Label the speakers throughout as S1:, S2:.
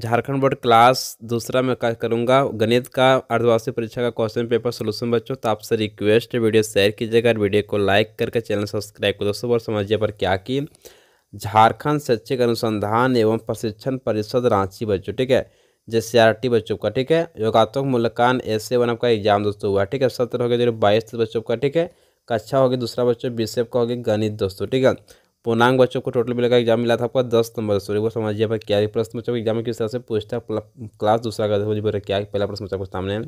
S1: Jharkhand board class दूसरा मैं करूँगा गणित का अर्धवार्षिक परीक्षा का क्वेश्चन पेपर सोल्यूशन बच्चों तो आपसे रिक्वेस्ट है वीडियो शेयर कीजिएगा वीडियो को लाइक करके चैनल सब्सक्राइब करो दोस्तों और समझिए पर क्या की झारखंड शैक्षिक अनुसंधान एवं प्रशिक्षण परिषद रांची बच्चों ठीक है जैसे आर टी बच्चों का ठीक है योगात्मक मूल्यांकन एस ए वन आपका एग्जाम दोस्तों हुआ ठीक है सत्र हो गया जो तो बाईस बच्चों का ठीक है कक्षा होगी दूसरा बच्चों बीस का होगी गणित दोस्तों ठीक है पूर्णांग बच्चों को टोटल मिलेगा एग्जाम मिला था आपका दस नंबर सूर्य को समझिए आप क्या प्रश्न बच्चों एग्जाम में किस तरह से पूछता है क्लास दूसरा का बोले क्या पहला प्रश्न बच्चों को सामने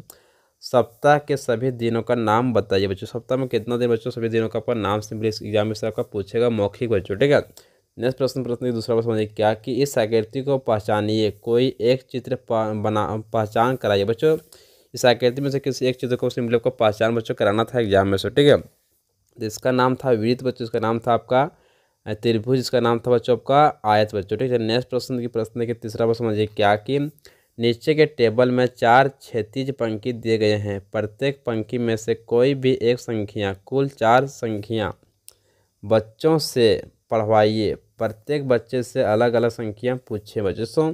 S1: सप्ताह के सभी दिनों का नाम बताइए बच्चों सप्ताह में कितना दिन बच्चों सभी दिनों का पर नाम सिंपली एग्जाम में आपका पूछेगा मौखिक बच्चों ठीक है नेक्स्ट प्रश्न प्रश्न दूसरा प्रश्न समझिए क्या कि इस आकृति को पहचानिए कोई एक चित्र बना पहचान कराइए बच्चों इस आकृति में से किसी एक चित्र को सिंपली आपको पहचान बच्चों कराना था एग्जाम में से ठीक है इसका नाम था वीरित तो बच्चों इसका नाम था आपका त्रिभुज इसका नाम था बच्चों आपका आयत बच्चों ठीक है नेक्स्ट प्रश्न की प्रश्न देखिए तीसरा प्रश्न समझिए क्या कि नीचे के टेबल में चार क्षतिज पंक्ति दिए गए हैं प्रत्येक पंक्ति में से कोई भी एक संख्या कुल चार संख्या बच्चों से पढ़वाइए प्रत्येक बच्चे से अलग अलग संख्या पूछे बच्चों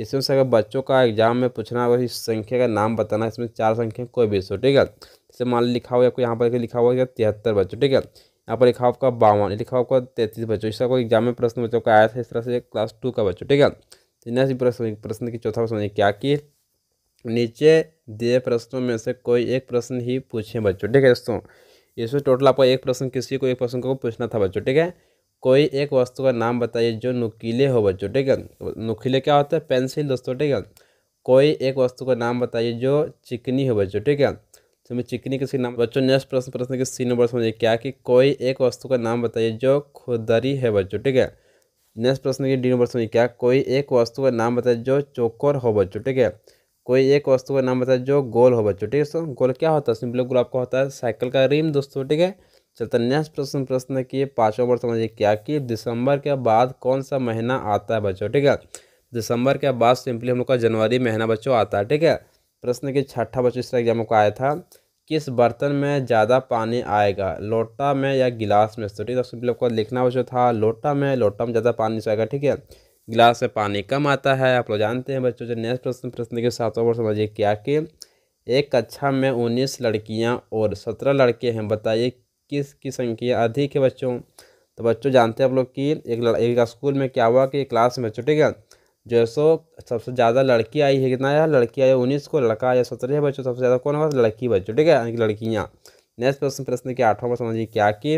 S1: इसमें से अगर बच्चों का एग्जाम में पूछना होगा इस संख्या का नाम बताना इसमें चार संख्या कोई भी सो ठीक है जैसे मान लिखा हुआ आपको यहाँ पर लिखा हुआ तिहत्तर बच्चों ठीक है यहाँ पर लिखा आपका बावन लिखा आपका तैंतीस बच्चों इसका कोई एग्जाम में प्रश्न बच्चों का आया था इस तरह से क्लास टू का बच्चों ठीक है जिन्हें तो प्रश्न प्रश्न की चौथा प्रश्न क्या कि नीचे दिए प्रश्नों में से कोई एक प्रश्न ही पूछे बच्चों ठीक है दोस्तों इसमें टोटल आपको एक प्रश्न किसी को एक प्रश्न को पूछना था बच्चों ठीक है कोई एक वस्तु का नाम बताइए जो नुकीले हो बच्चों ठीक है नुकीले क्या होता है पेंसिल दोस्तों ठीक है कोई एक वस्तु का नाम बताइए जो चिकनी हो बच्चों ठीक है इसमें तो चिकनी के सी नाम बच्चों नेक्स्ट प्रश्न प्रश्न के सी नंबर समझिए क्या कि कोई एक वस्तु का नाम बताइए जो खुदरी है बच्चों ठीक है नेक्स्ट प्रश्न के डी नंबर समझिए क्या कोई एक वस्तु का नाम बताइए जो चौकोर हो बच्चों ठीक है कोई एक वस्तु का नाम बताइए जो गोल हो बच्चों ठीक है दोस्तों गोल क्या होता है सिंपल गोल आपका होता है साइकिल का रिम दोस्तों ठीक है चलते नेक्स्ट प्रश्न प्रश्न की पाँचवा नंबर समझिए क्या कि दिसंबर के बाद कौन सा महीना आता है बच्चों ठीक है दिसंबर के बाद सिंपली हम लोग का जनवरी महीना बच्चों आता है ठीक है प्रश्न के छठा बच्चों इसका एग्जाम को आया था किस बर्तन में ज़्यादा पानी आएगा लोटा में या गिलास में तो ठीक है सिंपल आपको लिखना बच्चों था लोटा में लोटा में ज़्यादा पानी आएगा ठीक है गिलास में पानी कम आता है आप लोग जानते हैं बच्चों जो नेक्स्ट प्रश्न प्रश्न के साथ पर समझिए क्या कि एक कक्षा में उन्नीस लड़कियाँ और सत्रह लड़के हैं बताइए किस की संख्या अधिक है बच्चों तो बच्चों जानते हैं आप लोग कि एक एक स्कूल में क्या हुआ कि क्लास में बच्चों ठीक है जो सो सबसे ज़्यादा लड़की आई है कितना यार लड़की है उन्नीस को लड़का आया सत्रह बच्चों सबसे ज़्यादा कौन होगा लड़की बच्चों ठीक है यानी कि लड़कियाँ नेक्स्ट प्रश्न प्रश्न के आठवां समझिए क्या कि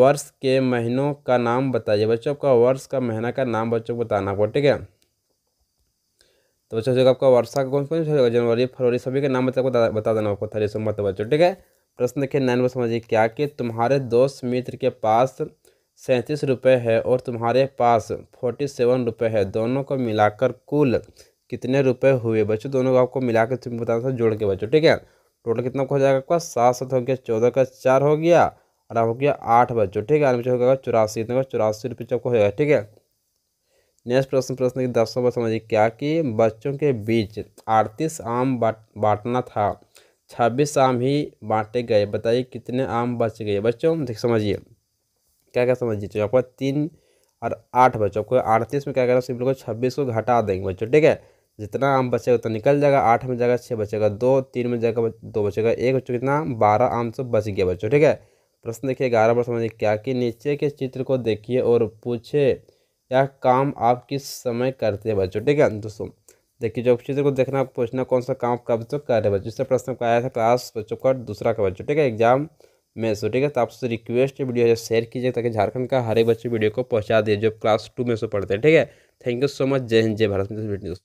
S1: वर्ष के महीनों का नाम बताइए बच्चों का वर्ष का महीना का नाम बच्चों को बताना होगा ठीक है तो बच्चों जो आपका वर्षा का कौन कौन सा जनवरी फरवरी सभी के नाम बच्चों को बता देना आपको थरी सोमवार बच्चों ठीक है प्रश्न देखिए नाइन को समझिए क्या कि तुम्हारे दोस्त मित्र के पास सैंतीस रुपये है और तुम्हारे पास फोर्टी सेवन रुपये है दोनों को मिलाकर कुल कितने रुपए हुए बच्चों दोनों को आपको मिलाकर तुम बताना था जोड़ के बच्चों ठीक है टोटल कितना हो जाएगा आपका सात सात हो गया चौदह का चार हो गया और आप हो गया आठ बच्चों ठीक है बच्चों चौरासी इतना चौरासी रुपये चौक हो जाएगा ठीक है नेक्स्ट प्रश्न प्रश्न की दस बात समझिए क्या कि बच्चों के बीच अड़तीस आम बांटना था छब्बीस आम ही बांटे गए बताइए कितने आम बच गए बच्चों समझिए क्या क्या समझिए चाहिए आपका तीन और आठ बच्चों आपको अड़तीस में क्या करना सिंपल को छब्बीस को घटा देंगे बच्चों ठीक है जितना आम बचेगा उतना निकल जाएगा आठ में जाएगा छः बचेगा दो तीन में जाएगा दो बचेगा एक बच्चों कितना बारह आम से बच गया बच्चों ठीक है प्रश्न देखिए ग्यारह पर समझिए क्या कि नीचे के चित्र को देखिए और पूछे क्या काम आप किस समय करते हैं बच्चों ठीक है दोस्तों देखिए जो चित्र को देखना पूछना कौन सा काम कब तक कर रहे बच्चों इससे प्रश्न का आया था क्लास बच्चों का दूसरा का बच्चों ठीक है एग्जाम में सो ठीक है तो आपसे रिक्वेस्ट है वीडियो शेयर कीजिए ताकि झारखंड का हर एक बच्चे वीडियो को पहुंचा दिए जो क्लास टू में से पढ़ते हैं ठीक है थैंक यू सो मच जय हिंद जय भारत